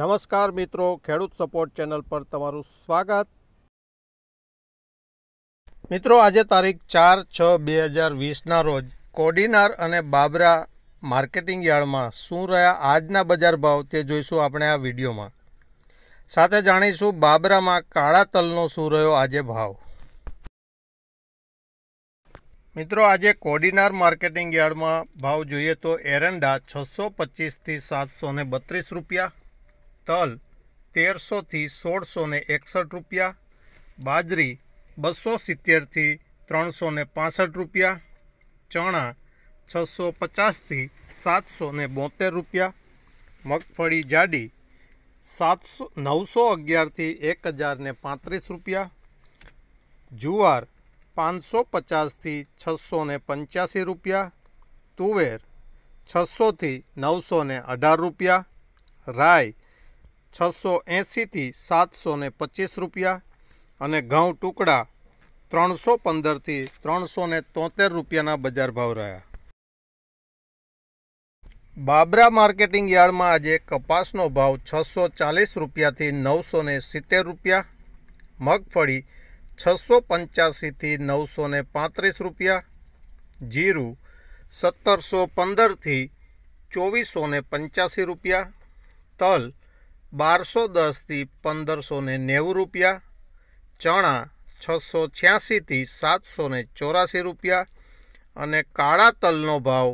નમસ્કાર મિત્રો ખેડૂત સપોર્ટ ચેનલ પર તમારું સ્વાગત મિત્રો આજે તારીખ ચાર છ બે હજાર વીસના રોજ કોડીનાર અને બાબરા માર્કેટિંગ યાર્ડમાં શું રહ્યા આજના બજાર ભાવ તે જોઈશું આપણે આ વિડીયોમાં સાથે જાણીશું બાબરામાં કાળા તલનો શું રહ્યો આજે ભાવ મિત્રો આજે કોડીનાર માર્કેટિંગ યાર્ડમાં ભાવ જોઈએ તો એરંડા છસો પચીસથી સાતસો બત્રીસ રૂપિયા તલ તેરસોથી સોળસો ને એકસઠ રૂપિયા બાજરી બસો સિત્તેરથી ત્રણસો ને પાસઠ રૂપિયા ચણા છસો પચાસથી સાતસો ને બોતેર રૂપિયા મગફળી જાડી સાતસો નવસો અગિયારથી એક હજાર ને પાંત્રીસ રૂપિયા જુવાર પાંચસો પચાસથી છસો ને પંચ્યાસી રૂપિયા તુવેર છસોથી નવસો ને અઢાર રૂપિયા રાય છસો એંસીથી સાતસો ને પચીસ રૂપિયા અને ઘઉં ટુકડા ત્રણસો પંદરથી ત્રણસો ને તોતેર રૂપિયાના બજાર ભાવ રહ્યા બાબરા માર્કેટિંગ યાર્ડમાં આજે કપાસનો ભાવ છસો ચાલીસ રૂપિયાથી નવસો ને સિત્તેર રૂપિયા મગફળી છસો પંચ્યાસીથી નવસો ને પાંત્રીસ રૂપિયા જીરું સત્તરસો પંદરથી ચોવીસો ને પંચ્યાસી રૂપિયા તલ બારસો દસથી પંદરસો ને નેવું રૂપિયા ચણા છસો છ્યાસીથી સાતસો ને ચોરાસી રૂપિયા અને કાળા તલનો ભાવ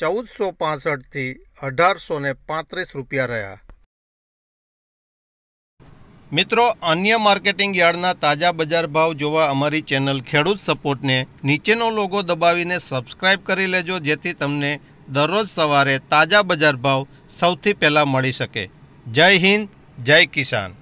ચૌદસો પાસઠથી અઢારસો ને પાંત્રીસ રૂપિયા રહ્યા મિત્રો અન્ય માર્કેટિંગ યાર્ડના તાજા બજાર ભાવ જોવા અમારી ચેનલ ખેડૂત સપોર્ટને નીચેનો લોગો દબાવીને સબસ્ક્રાઇબ કરી લેજો જેથી તમને દરરોજ સવારે તાજા બજાર ભાવ સૌથી પહેલાં મળી શકે જય હિન્દ જય કિસાન